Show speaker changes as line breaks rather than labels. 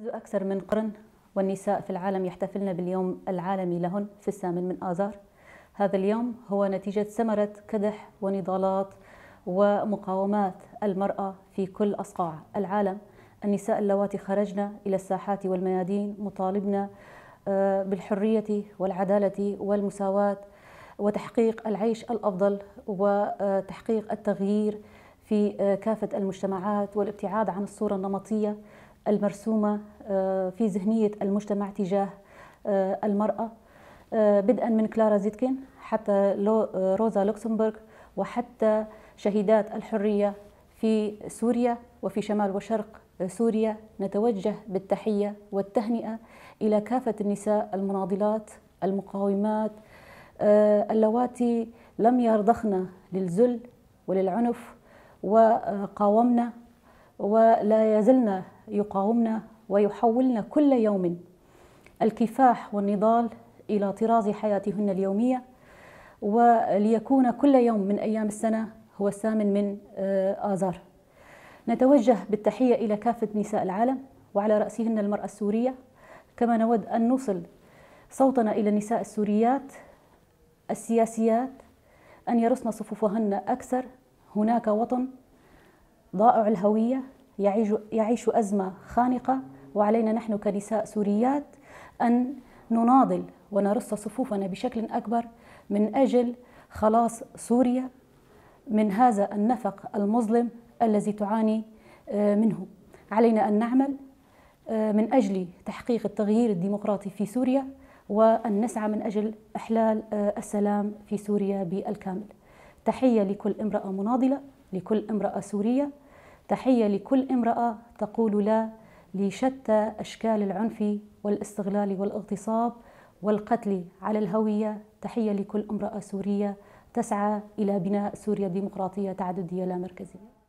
منذ أكثر من قرن والنساء في العالم يحتفلن باليوم العالمي لهن في الثامن من آذار هذا اليوم هو نتيجة ثمرة كدح ونضالات ومقاومات المرأة في كل أصقاع العالم النساء اللواتي خرجن إلى الساحات والميادين مطالبنا آه، بالحرية والعدالة والمساواة وتحقيق العيش الأفضل وتحقيق التغيير في آه، كافة المجتمعات والابتعاد عن الصورة النمطية المرسومة آه، في ذهنية المجتمع تجاه آه، المرأة آه، بدءا من كلارا زيتكين حتى روزا لوكسمبورغ وحتى شهيدات الحرية في سوريا وفي شمال وشرق سوريا نتوجه بالتحية والتهنئة إلى كافة النساء المناضلات المقاومات اللواتي لم يرضخن للذل وللعنف وقاومنا ولا يزلنا يقاومنا ويحولنا كل يوم الكفاح والنضال إلى طراز حياتهن اليومية وليكون كل يوم من أيام السنة هو الثامن من آه، آذار نتوجه بالتحية إلى كافة نساء العالم وعلى رأسهن المرأة السورية كما نود أن نوصل صوتنا إلى النساء السوريات السياسيات أن يرصن صفوفهن أكثر هناك وطن ضائع الهوية يعيش, يعيش أزمة خانقة وعلينا نحن كنساء سوريات أن نناضل ونرص صفوفنا بشكل أكبر من أجل خلاص سوريا من هذا النفق المظلم الذي تعاني آه، منه علينا أن نعمل آه، من أجل تحقيق التغيير الديمقراطي في سوريا وأن نسعى من أجل إحلال آه، السلام في سوريا بالكامل تحية لكل امرأة مناضلة لكل امرأة سورية تحية لكل امرأة تقول لا لشتى أشكال العنف والاستغلال والاغتصاب والقتل على الهوية تحية لكل امرأة سورية تسعى إلى بناء سوريا ديمقراطية تعددية لا مركزية